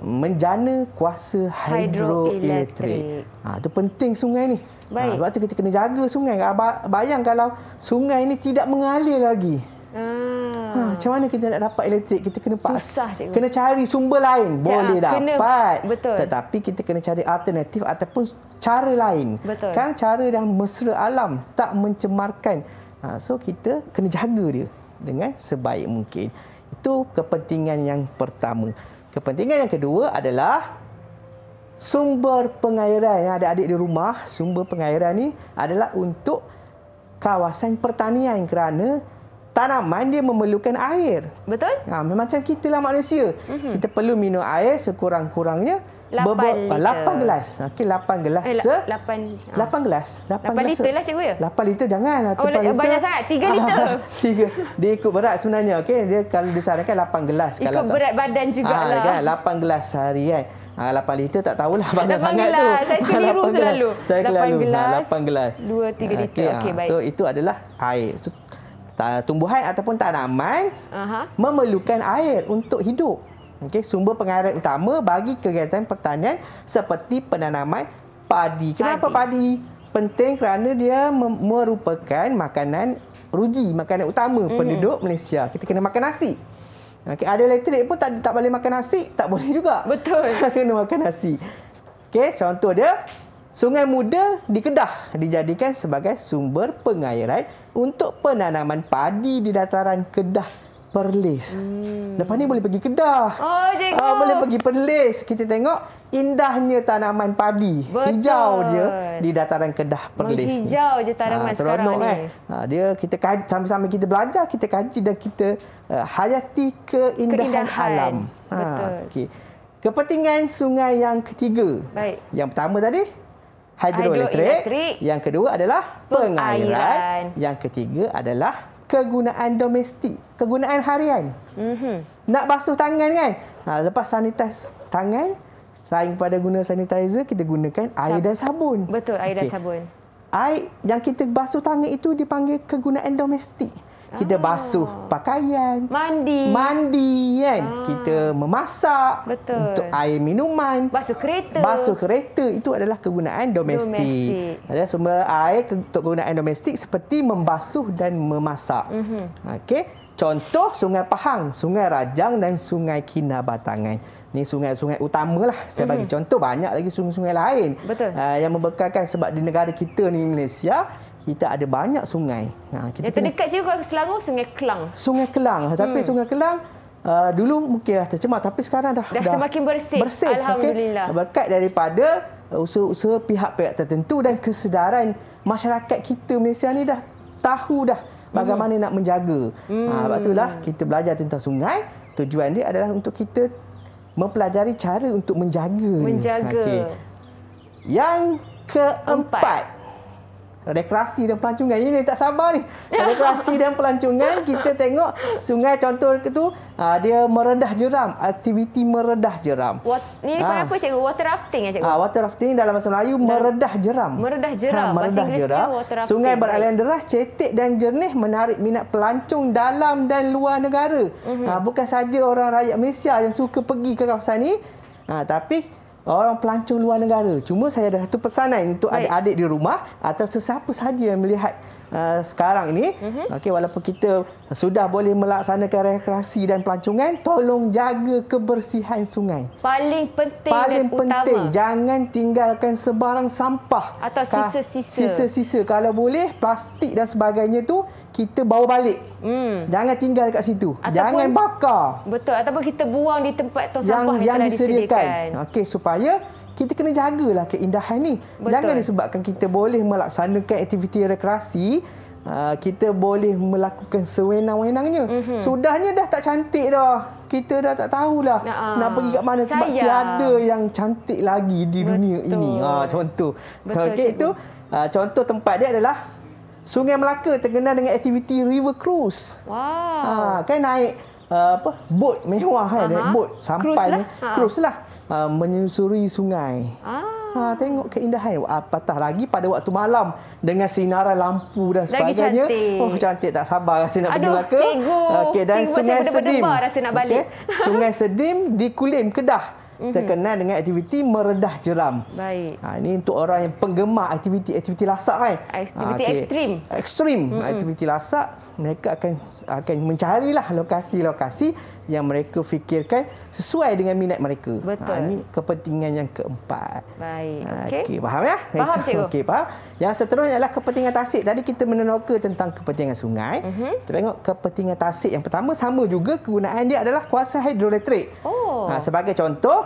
menjana kuasa hidroelektrik. Ha Itu penting sungai ni. Ha, Baik. Ha, sebab tu kita kena jaga sungai. Ha, bayang kalau sungai ni tidak mengalir lagi. Hmm. Ha, macam mana kita nak dapat elektrik? Kita kena paksa. Susah, Kena cari sumber lain. Cik, Boleh kena, dapat. Betul. Tetapi kita kena cari alternatif ataupun cara lain. Betul. Sekarang cara yang mesra alam. Tak mencemarkan. Ha, so kita kena jaga dia dengan sebaik mungkin. Itu kepentingan yang pertama. Kepentingan yang kedua adalah sumber pengairan yang ada adik di rumah. Sumber pengairan ni adalah untuk kawasan pertanian kerana tanaman dia memerlukan air. Betul. Ha, macam kita lah manusia. Mm-hmm. Kita perlu minum air sekurang-kurangnya Lapan 8 ah, liter. gelas. Okey lapan gelas. Eh, se- 8. 8 ah. gelas. Lapan 8 liter lah cikgu ya. 8 liter janganlah. Oh, banyak sangat. Tiga liter. <laughs> Tiga. Dia ikut berat sebenarnya. Okey, dia kalau disarankan lapan gelas ikut berat tak, badan jugalah. Ah, kan? lapan gelas sehari kan. Ah, liter tak tahulah banyak sangat <laughs> gelas. Saya keliru selalu. Saya keliru. 8 ah, gelas. Ha, 8 gelas. 2 3 ah, liter. Okey, okay, baik. So itu adalah air. tumbuhan ataupun tanaman memerlukan air untuk hidup. Okey, sumber pengairan utama bagi kegiatan pertanian seperti penanaman padi. Kenapa padi? padi? Penting kerana dia merupakan makanan ruji, makanan utama mm-hmm. penduduk Malaysia. Kita kena makan nasi. Okey, ada elektrik pun tak tak boleh makan nasi, tak <laughs> boleh juga. Betul. <laughs> kena makan nasi. Okey, contoh dia Sungai Muda di Kedah dijadikan sebagai sumber pengairan untuk penanaman padi di dataran Kedah. Perlis. Hmm. Lepas ni boleh pergi Kedah. Oh, cikgu. Ah, boleh pergi Perlis. Kita tengok indahnya tanaman padi. Betul. Hijau dia di dataran Kedah Perlis. Hijau je tanaman uh, sekarang ni. Eh. Uh, dia kita kaji, sambil-sambil kita belajar, kita kaji dan kita uh, hayati keindahan, keindahan. alam. Uh, Betul. Kepentingan sungai yang ketiga. Baik. Yang pertama tadi, hidroelektrik. Yang kedua adalah pengairan. pengairan. Yang ketiga adalah kegunaan domestik, kegunaan harian. Mm-hmm. Nak basuh tangan kan? Ha, lepas sanitas tangan, selain pada guna sanitizer, kita gunakan Sab- air dan sabun. Betul, air okay. dan sabun. Air yang kita basuh tangan itu dipanggil kegunaan domestik kita ah. basuh pakaian mandi mandi kan ah. kita memasak Betul. untuk air minuman basuh kereta basuh kereta itu adalah kegunaan domestik, domestik. ada sumber air untuk kegunaan domestik seperti membasuh dan memasak mm-hmm. okey contoh sungai pahang sungai rajang dan sungai kinabatangan Ini sungai-sungai utama lah saya mm-hmm. bagi mhm. contoh banyak lagi sungai-sungai lain Betul. Uh, yang membekalkan sebab di negara kita ni Malaysia kita ada banyak sungai. Ha, kita yang terdekat kena... juga Selangor, Sungai Kelang. Sungai Kelang. Ha, tapi hmm. Sungai Kelang uh, dulu mungkinlah tercemar. Tapi sekarang dah, dah, dah semakin bersih. bersih Alhamdulillah. Okay? Berkat daripada uh, usaha-usaha pihak-pihak tertentu dan kesedaran masyarakat kita Malaysia ni dah tahu dah bagaimana hmm. nak menjaga. Ha, hmm. Ha, sebab itulah kita belajar tentang sungai. Tujuan dia adalah untuk kita mempelajari cara untuk menjaga. Menjaga. Ha, okay. Yang keempat rekreasi dan pelancongan. Ini tak sabar ni. Rekreasi ya. dan pelancongan <laughs> kita tengok sungai contoh itu ah, dia meredah jeram, aktiviti meredah jeram. Ni apa ah. ha. apa cikgu? Water rafting ya cikgu. Ah water rafting dalam bahasa Melayu meredah jeram. Meredah ha, jeram. Ha, meredah jeram. sungai beraliran deras, cetek dan jernih menarik minat pelancong dalam dan luar negara. Mm-hmm. Ha, bukan saja orang rakyat Malaysia yang suka pergi ke kawasan ni. Ha, tapi orang pelancong luar negara. Cuma saya ada satu pesanan untuk adik-adik di rumah atau sesiapa saja yang melihat Ah, sekarang ini. Mm-hmm. Okey, walaupun kita sudah boleh melaksanakan rekreasi dan pelancongan, tolong jaga kebersihan sungai. Paling penting Paling dan penting, utama. jangan tinggalkan sebarang sampah atau sisa-sisa. Sisa-sisa kalau boleh plastik dan sebagainya tu kita bawa balik. Mm. Jangan tinggal dekat situ. Ataupun, jangan bakar. Betul. Ataupun kita buang di tempat tong sampah yang yang telah disediakan. disediakan. Okey, supaya kita kena jagalah keindahan ni. Betul. Jangan disebabkan kita boleh melaksanakan aktiviti rekreasi, ah, kita boleh melakukan sewenang-wenangnya. Mm-hmm. Sudahnya dah tak cantik dah. Kita dah tak tahulah nah, ah. nak pergi ke mana saya. sebab tiada yang cantik lagi di Betul. dunia ini. Ha, contoh. Betul, okay, itu contoh tempat dia adalah Sungai Melaka terkenal dengan aktiviti River Cruise. Wow. Ha, kan naik uh, apa? Boat mewah kan, uh-huh. boat sampai lah. cruise lah. ni. Cruise lah uh, menyusuri sungai. Ah. Uh, tengok keindahan apatah ah, lagi pada waktu malam dengan sinaran lampu dan sebagainya. Lagi cantik. Oh cantik tak sabar rasa nak pergi ke. Okey dan cikgu, sungai saya Sedim. Rasa nak balik. Okay. <laughs> Sungai Sedim di Kulim Kedah mm-hmm. terkenal dengan aktiviti meredah jeram. Baik. Ha, ini untuk orang yang penggemar aktiviti-aktiviti lasak kan. Aktiviti ha, okay. ekstrim. Ekstrim mm-hmm. aktiviti lasak, mereka akan akan mencarilah lokasi-lokasi yang mereka fikirkan sesuai dengan minat mereka. Ha, Betul. Ha, ini kepentingan yang keempat. Baik. Ha, okey. Okay, faham ya? Faham, Itu. cikgu. Okey, faham. Yang seterusnya adalah kepentingan tasik. Tadi kita meneroka tentang kepentingan sungai. Uh-huh. Mhm. Kita tengok kepentingan tasik yang pertama sama juga kegunaan dia adalah kuasa hidroelektrik. Oh. Ha, sebagai contoh,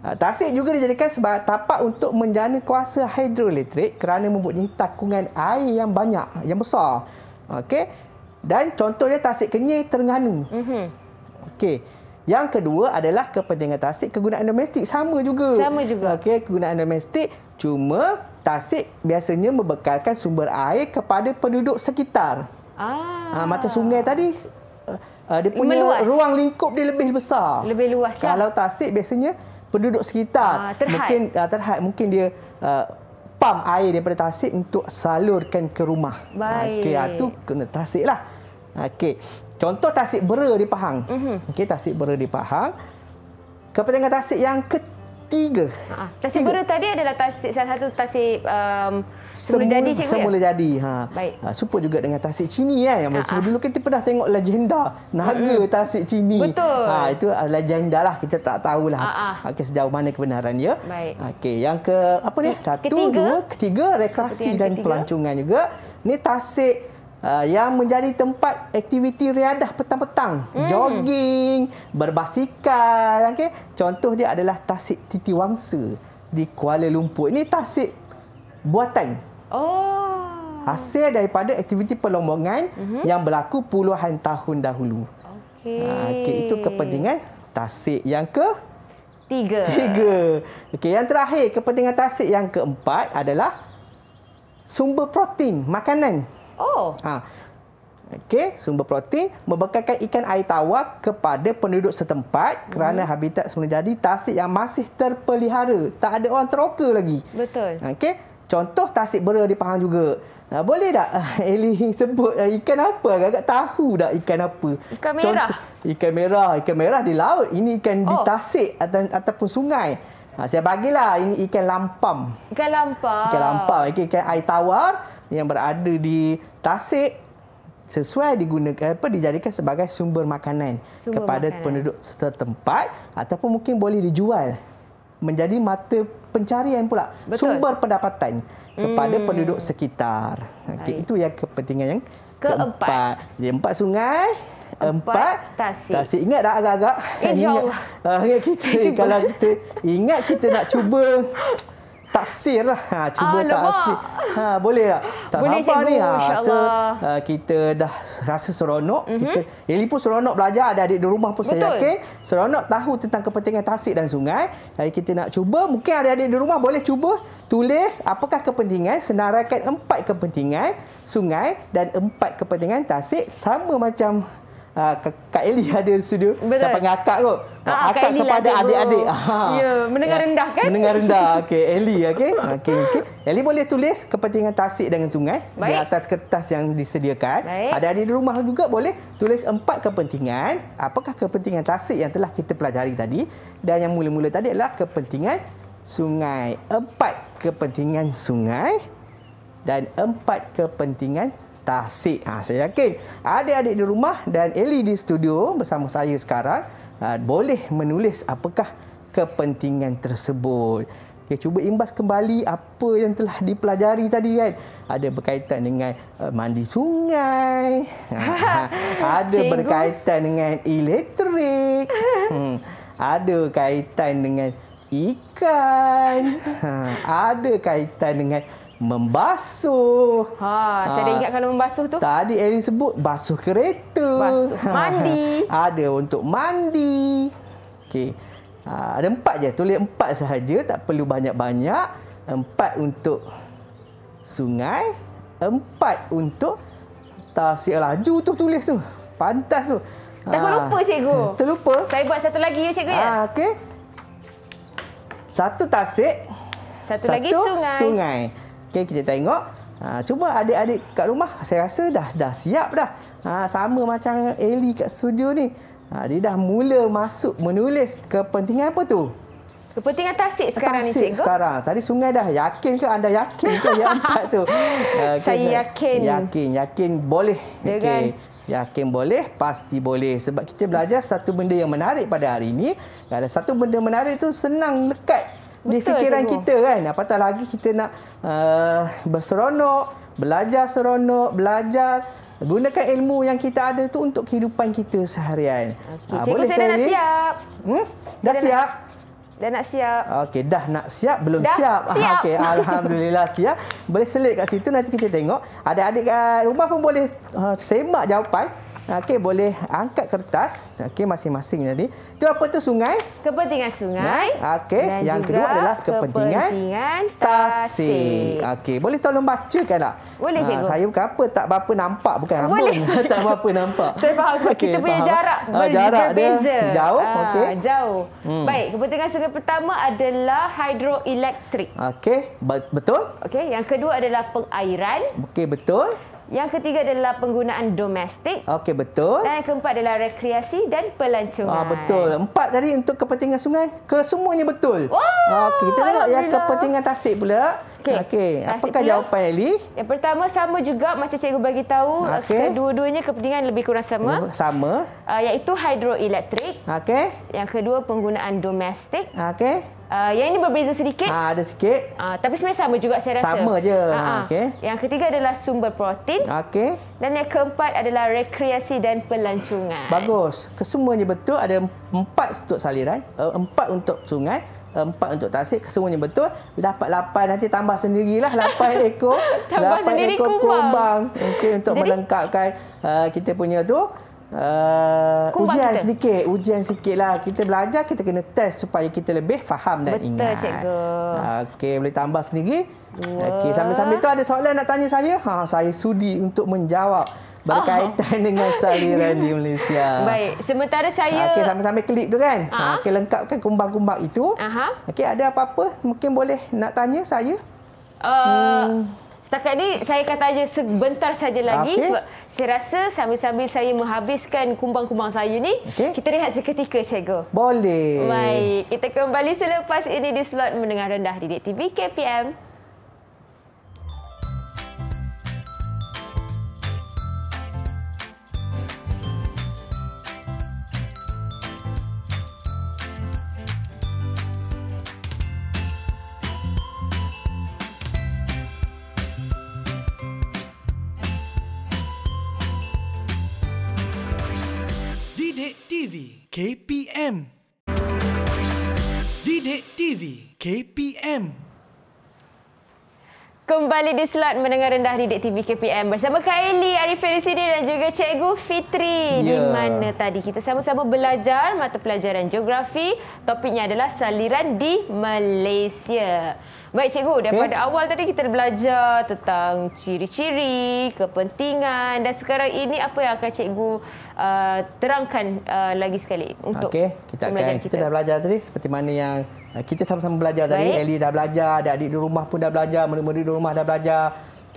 ha, tasik juga dijadikan sebagai tapak untuk menjana kuasa hidroelektrik kerana mempunyai takungan air yang banyak, yang besar. Okey. Dan contohnya tasik kenyir Terengganu. Mm-hmm. Okey. Yang kedua adalah kepentingan tasik kegunaan domestik sama juga. Sama juga. Okey, kegunaan domestik cuma tasik biasanya membekalkan sumber air kepada penduduk sekitar. Ah. Ha, macam sungai tadi uh, dia punya Meluas. ruang lingkup dia lebih besar. Lebih luas. Ya? Kalau tasik biasanya penduduk sekitar uh, terhad. mungkin uh, terhad mungkin dia uh, pump air daripada tasik untuk salurkan ke rumah. Okey, uh, tu kena tasiklah. Okey. Contoh tasik bera di Pahang. Uh-huh. Okey, tasik bera di Pahang. Kepentingan tasik yang ketiga tiga. Ha. Tasik baru tadi adalah tasik salah satu tasik um, semula, semula jadi cikgu. Semula ya? jadi. Ha. Baik. Ha. Supa juga dengan tasik Cini eh, yang Ya? Ha. Sebelum ah. dulu kita pernah tengok legenda naga hmm. tasik Cini. Betul. Ha. itu ah, legenda lah. Kita tak tahulah. Ha. Ah, okay, sejauh mana kebenaran ya. Baik. Okay, yang ke apa ni? Satu, ketiga. dua, ketiga rekreasi ketiga dan ketiga. pelancongan juga. Ini tasik Ah, yang menjadi tempat aktiviti riadah petang-petang. Mm. Jogging, berbasikal. Okay? Contoh dia adalah Tasik Titi Wangsa di Kuala Lumpur. Ini tasik buatan. Oh. Hasil daripada aktiviti perlombongan mm-hmm. yang berlaku puluhan tahun dahulu. Okay. Ah, okay. Itu kepentingan tasik yang ke... Tiga. Tiga. Okay, yang terakhir, kepentingan tasik yang keempat adalah sumber protein, makanan. Oh. Ha. Okey, sumber protein membekalkan ikan air tawar kepada penduduk setempat hmm. kerana habitat semula jadi tasik yang masih terpelihara. Tak ada orang teroka lagi. Betul. Okey, contoh tasik bera di Pahang juga. Ha, boleh tak <laughs> Eli sebut eh, ikan apa? Agak-agak tahu tak ikan apa? Ikan merah. Contoh, ikan merah. Ikan merah di laut. Ini ikan oh. di tasik atau ataupun sungai. Ha, saya bagilah ini ikan lampam. Ikan lampam. Ikan lampam. Ikan, ikan air tawar yang berada di tasik sesuai digunakan apa dijadikan sebagai sumber makanan sumber kepada makanan. penduduk setempat ataupun mungkin boleh dijual menjadi mata pencarian pula Betul. sumber pendapatan kepada hmm. penduduk sekitar. Okey itu yang kepentingan yang keempat. keempat. Jadi empat sungai empat tasik. tasik. Ingat dah agak-agak. InsyaAllah. Ingat, ingat kita, cuba. kalau kita ingat kita nak cuba tafsir lah. Ha, cuba Alamak. Ah, tafsir. Ha, boleh tak? Tak boleh sabar ni. Ha, rasa, uh, kita dah rasa seronok. Mm-hmm. Kita, Eli pun seronok belajar. Ada adik di rumah pun Betul. saya yakin. Seronok tahu tentang kepentingan tasik dan sungai. Jadi kita nak cuba. Mungkin ada adik di rumah boleh cuba. Tulis apakah kepentingan. Senaraikan empat kepentingan sungai dan empat kepentingan tasik. Sama macam Ha, Kak Eli <laughs> ada di studio Betul. Sampai dengan akak kot ha, ha, Akak Kak lah kepada adik-adik ha. ya, Mendengar ya. rendah kan Mendengar rendah <laughs> Okey Eli okay. Okay, okay. Eli boleh tulis Kepentingan tasik dengan sungai Baik. Di atas kertas yang disediakan Ada adik di rumah juga Boleh tulis empat kepentingan Apakah kepentingan tasik Yang telah kita pelajari tadi Dan yang mula-mula tadi adalah Kepentingan sungai Empat kepentingan sungai Dan empat kepentingan tasik. Ha, saya yakin adik-adik di rumah dan Eli di studio bersama saya sekarang ha, boleh menulis apakah kepentingan tersebut. Okay, cuba imbas kembali apa yang telah dipelajari tadi kan. Ada berkaitan dengan uh, mandi sungai. Ha, <laughs> ada Cikgu. berkaitan dengan elektrik. <laughs> Hmm, ada kaitan dengan ikan. Ha, ada kaitan dengan membasuh. Ha, ha, saya dah ingat kalau membasuh tu. Tadi Erin sebut basuh kereta. Basuh <laughs> mandi. ada untuk mandi. Okey. Ha, ada empat je. Tulis empat sahaja. Tak perlu banyak-banyak. Empat untuk sungai. Empat untuk tasik laju tu tulis tu. Pantas tu. Takut ha. lupa cikgu. <laughs> Terlupa. Saya buat satu lagi ya cikgu ya. Ha, Okey. Satu tasik. Satu, satu lagi sungai. sungai. Okey kita tengok. Ha, cuba adik-adik kat rumah saya rasa dah dah siap dah. Ha, sama macam Eli kat studio ni. Ha, dia dah mula masuk menulis kepentingan apa tu? Kepentingan tasik sekarang tasik ni cikgu. Tasik sekarang. Tadi sungai dah. Yakin ke anda yakin ke yang <laughs> empat tu? Okay. Saya yakin. Yakin. Yakin boleh. Ya okay. kan? Yakin boleh, pasti boleh. Sebab kita belajar satu benda yang menarik pada hari ini. Kalau satu benda menarik tu senang lekat Betul di fikiran kita kan apatah lagi kita nak uh, berseronok belajar seronok belajar gunakan ilmu yang kita ada tu untuk kehidupan kita seharian. Okay. Uh, ah, boleh saya dah nak siap. Hmm? Dah saya siap. Dah nak siap. Okey, dah nak siap, belum dah siap. Ah, siap. Okey, alhamdulillah <laughs> siap. Boleh selit kat situ nanti kita tengok. Adik-adik kat rumah pun boleh uh, semak jawapan. Ah, okey, boleh angkat kertas. Okey, masing-masing tadi. Itu apa tu sungai? Kepentingan sungai. Okey, yang kedua adalah kepentingan, kepentingan tasik. Okey, boleh tolong bacakan tak? Boleh, ah, cikgu. Saya bukan apa, tak apa nampak. Bukan ambung, <laughs> tak apa nampak. Saya faham sebab okay, kita punya faham. jarak ah, berbeza-beza. Jauh, okay? Jauh. Hmm. Baik, kepentingan sungai pertama adalah hidroelektrik. Okey, betul. Okey, yang kedua adalah pengairan. Okey, betul. Yang ketiga adalah penggunaan domestik. Okey, betul. Dan yang keempat adalah rekreasi dan pelancongan. Ah, betul. Empat tadi untuk kepentingan sungai. Kesemuanya betul. Wow, Okey, kita tengok yang kepentingan tasik pula. Okey, okay. apakah pula. jawapan Eli? Yang pertama sama juga macam cikgu bagi tahu. Okay. Eh, kedua-duanya kepentingan lebih kurang sama. Sama. Uh, iaitu hidroelektrik. Okey. Yang kedua penggunaan domestik. Okey. Uh, yang ini berbeza sedikit. Ha, ada sikit. Uh, tapi sebenarnya sama juga saya rasa. Sama je. Ah, okay. Yang ketiga adalah sumber protein. Okay. Dan yang keempat adalah rekreasi dan pelancongan. Bagus. Kesemuanya betul. Ada empat untuk saliran. Eh, empat untuk sungai. Eh, empat untuk tasik. Kesemuanya betul. Dapat lapan nanti tambah sendirilah. Lapan <laughs> ekor. tambah lapan ekor kumbang. kumbang. Okay, untuk Jadi, melengkapkan uh, kita punya tu. Uh, ujian kita. sedikit, ujian sikit lah. Kita belajar, kita kena test supaya kita lebih faham dan Betul, ingat. Betul, cikgu. Ah, okey, boleh tambah sendiri. Okey, sambil-sambil tu ada soalan nak tanya saya? Ha, saya sudi untuk menjawab berkaitan oh. dengan saliran <laughs> di Malaysia. Baik, sementara saya... Ah, okey, sambil-sambil klik tu kan. Uh. Ha, ah, okay, lengkapkan kumbang-kumbang itu. Uh-huh. Okey, ada apa-apa mungkin boleh nak tanya saya? Uh. Hmm. Setakat ni saya kata aja sebentar saja lagi okay. sebab saya rasa sambil-sambil saya menghabiskan kumbang-kumbang saya ni, okay. kita rehat seketika cikgu. Boleh. Baik, kita kembali selepas ini di slot mendengar rendah di TV KPM. KPM. Didik TV KPM. Kembali di slot mendengar rendah Didik TV KPM bersama Kaili Arifin di sini dan juga Cikgu Fitri. Yeah. Di ya. mana tadi kita sama-sama belajar mata pelajaran geografi. Topiknya adalah saliran di Malaysia. Baik cikgu, daripada okay. awal tadi kita belajar tentang ciri-ciri, kepentingan dan sekarang ini apa yang akan cikgu uh, terangkan uh, lagi sekali untuk okay. kita akan kita. kita dah belajar tadi seperti mana yang uh, kita sama-sama belajar tadi. Baik. Ellie dah belajar, adik-adik di rumah pun dah belajar, murid-murid di rumah dah belajar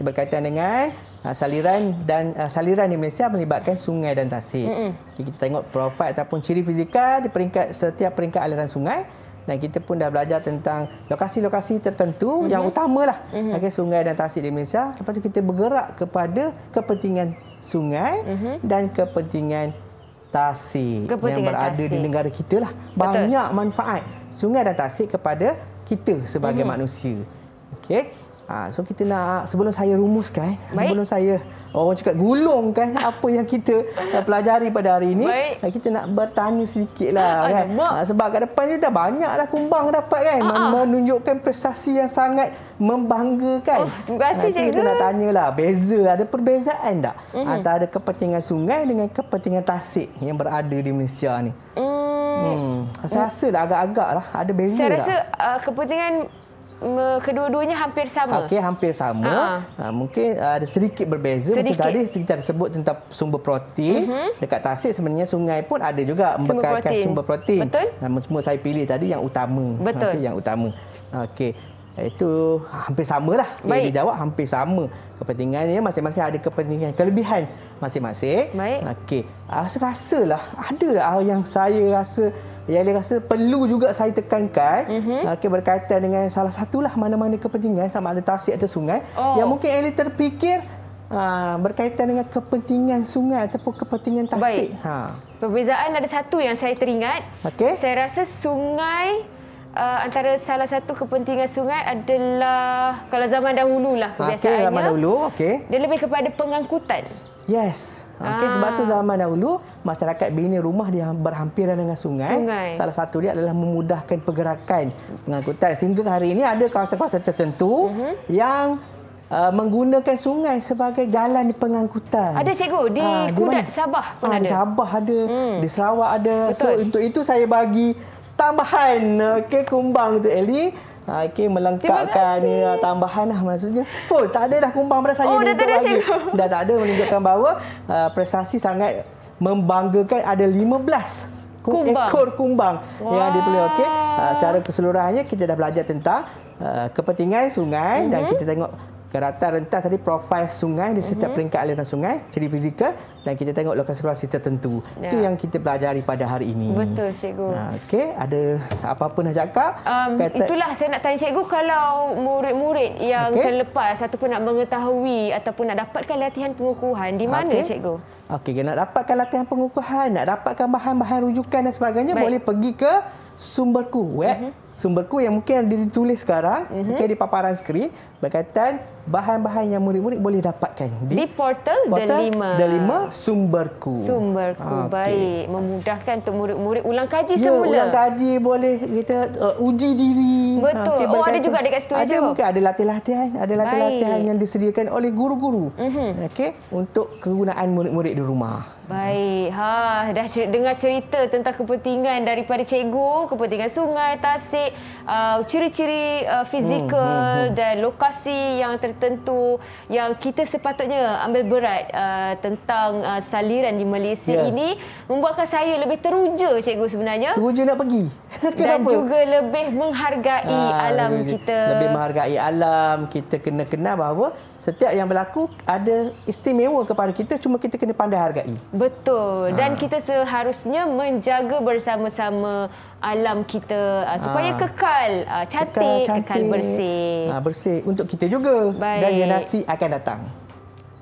berkaitan dengan uh, saliran dan uh, saliran di Malaysia melibatkan sungai dan tasik. Mm -mm. Okay, kita tengok profil ataupun ciri fizikal di peringkat setiap peringkat aliran sungai dan kita pun dah belajar tentang lokasi-lokasi tertentu mm-hmm. yang utamalah mm-hmm. okay, sungai dan tasik di Malaysia lepas tu kita bergerak kepada kepentingan sungai mm-hmm. dan kepentingan tasik kepentingan yang berada tasik. di negara kita lah banyak Betul. manfaat sungai dan tasik kepada kita sebagai mm-hmm. manusia okey Ha, so kita nak sebelum saya rumuskan eh, sebelum saya orang cakap gulung kan <laughs> apa yang kita pelajari pada hari ini Baik. Ah, kita nak bertanya sedikitlah ah, kan ha, sebab kat depan ni dah banyaklah kumbang dapat kan Aa. menunjukkan prestasi yang sangat membanggakan. Oh, terima kasih cikgu. Kita nak tanyalah beza ada perbezaan tak mm. antara kepentingan sungai dengan kepentingan tasik yang berada di Malaysia ni. Mm. Hmm. Saya hmm, rasa agak-agak lah ada beza tak? Saya rasa uh, kepentingan kedua-duanya hampir sama. Okey, hampir sama. Ha, ha mungkin uh, ada sedikit berbeza. Sedikit. Macam tadi kita dah sebut tentang sumber protein. Uh mhm. -huh. Dekat Tasik sebenarnya sungai pun ada juga membekalkan sumber protein. Sumber protein. Betul. Ha, saya pilih tadi yang utama. Ha, Betul. Okay, yang utama. Okey. Itu hampir samalah. Baik. Yang dijawab hampir sama. Kepentingannya masing-masing ada kepentingan. Kelebihan masing-masing. Baik. Okey. Rasa-rasalah. Adalah yang saya rasa yang dia rasa perlu juga saya tekankan mm-hmm. okay, ah, berkaitan dengan salah satulah mana-mana kepentingan sama ada tasik atau sungai oh. yang mungkin elit terfikir ha, berkaitan dengan kepentingan sungai ataupun kepentingan tasik. Baik. Ha. Perbezaan ada satu yang saya teringat. Okay. Saya rasa sungai Uh, antara salah satu kepentingan sungai adalah kalau zaman dahulu lah kebiasaannya. Okay, zaman dahulu, okay. Dia lebih kepada pengangkutan. Yes. Okey, sebab tu ah. zaman dahulu masyarakat bina rumah dia berhampiran dengan sungai. sungai. Salah satu dia adalah memudahkan pergerakan pengangkutan. Sehingga hari ini ada kawasan-kawasan tertentu uh mhm. -huh. yang uh, menggunakan sungai sebagai jalan pengangkutan. Ada cikgu di ha, Kudat di Sabah pun ha, ada. Di Sabah ada, hmm. di Sarawak ada. Betul. So untuk itu saya bagi tambahan okey kumbang untuk Ellie. Ha, okay, melengkapkan ya, tambahan lah maksudnya. Full, tak ada dah kumpang pada saya. Oh, dah, lagi. dah tak ada menunjukkan bahawa uh, prestasi sangat membanggakan ada 15 kumbang. ekor kumbang wow. yang diperoleh. Okay, uh, ha, cara keseluruhannya kita dah belajar tentang uh, kepentingan sungai mm -hmm. dan mhm. kita tengok Daratan rentas tadi profil sungai di setiap mm-hmm. peringkat aliran sungai, ciri fizikal dan kita tengok lokasi-lokasi tertentu. Ya. Itu yang kita pelajari pada hari ini. Betul, cikgu. Ha, Okey, ada apa-apa nak cakap? Um, Kata... Itulah saya nak tanya cikgu, kalau murid-murid yang okay. terlepas ataupun nak mengetahui ataupun nak dapatkan latihan pengukuhan, di mana okay. cikgu? Okey, nak dapatkan latihan pengukuhan, nak dapatkan bahan-bahan rujukan dan sebagainya, Baik. boleh pergi ke sumberku. Eh? Mm-hmm sumber kod yang mungkin ada ditulis sekarang, mm-hmm. mungkin di paparan skrin berkaitan bahan-bahan yang murid-murid boleh dapatkan di, di portal, portal delima delima sumberku sumberku okay. baik memudahkan untuk murid-murid ulang kaji ya, semula ulang kaji boleh kita uh, uji diri betul ha, okay, oh ada juga dekat situ ada juga mungkin ada latihan-latihan ada latihan-latihan yang disediakan oleh guru-guru mm-hmm. okey untuk kegunaan murid-murid di rumah baik ha dah dengar cerita tentang kepentingan daripada cikgu kepentingan sungai tasik baik uh, ciri-ciri uh, fizikal hmm, hmm, hmm, dan lokasi yang tertentu yang kita sepatutnya ambil berat uh, tentang uh, saliran di Malaysia yeah. ini membuatkan saya lebih teruja cikgu sebenarnya teruja nak pergi <laughs> dan juga lebih menghargai ah, alam teruja. kita lebih menghargai alam kita kena kenal bahawa setiap yang berlaku ada istimewa kepada kita cuma kita kena pandai hargai betul dan ha. kita seharusnya menjaga bersama-sama alam kita uh, supaya kekal uh, cantik, kekal, cantik kekal bersih ha, bersih untuk kita juga Baik. dan generasi akan datang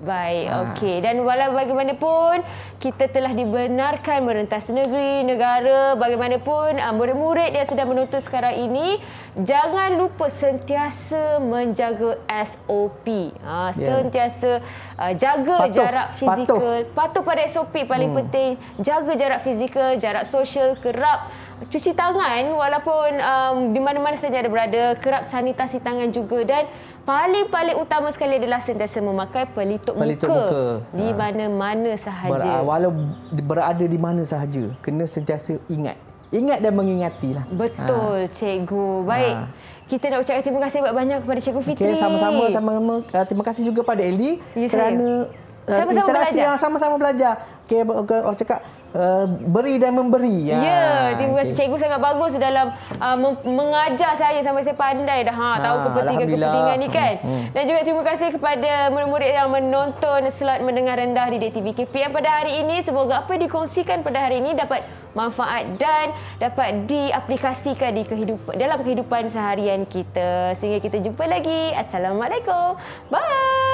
Baik, ha. okey. Dan walau bagaimanapun, kita telah dibenarkan merentas negeri, negara, bagaimanapun uh, murid-murid yang sedang menuntut sekarang ini, jangan lupa sentiasa menjaga SOP. Uh, ah, ya. Sentiasa uh, jaga Patuh. jarak fizikal. Patuh. Patuh pada SOP paling hmm. penting. Jaga jarak fizikal, jarak sosial, kerap cuci tangan walaupun um, di mana-mana saja ada berada, kerap sanitasi tangan juga dan paling-paling utama sekali adalah sentiasa memakai pelitup, pelitup muka, muka di ha. mana-mana sahaja. Ber, ah, walau berada di mana sahaja, kena sentiasa ingat. Ingat dan mengingatilah. Betul, ha. cikgu. Baik. Ha. Kita nak ucapkan terima kasih banyak kepada Cikgu Fitri. Okay, sama-sama. Ah, terima kasih juga pada Ellie yes, ya, kerana sama-sama interaksi belajar. yang sama-sama belajar. Okey, okay, oh, cakap uh, beri dan memberi. Ya, ya terima kasih. Okay. Cikgu sangat bagus dalam uh, mengajar saya sampai saya pandai dah. Ha, tahu ah, kepentingan-kepentingan ini kan. Hmm, hmm. Dan juga terima kasih kepada murid-murid yang menonton slot mendengar rendah di DTV KPM pada hari ini. Semoga apa dikongsikan pada hari ini dapat manfaat dan dapat diaplikasikan di kehidupan, dalam kehidupan seharian kita. Sehingga kita jumpa lagi. Assalamualaikum. Bye.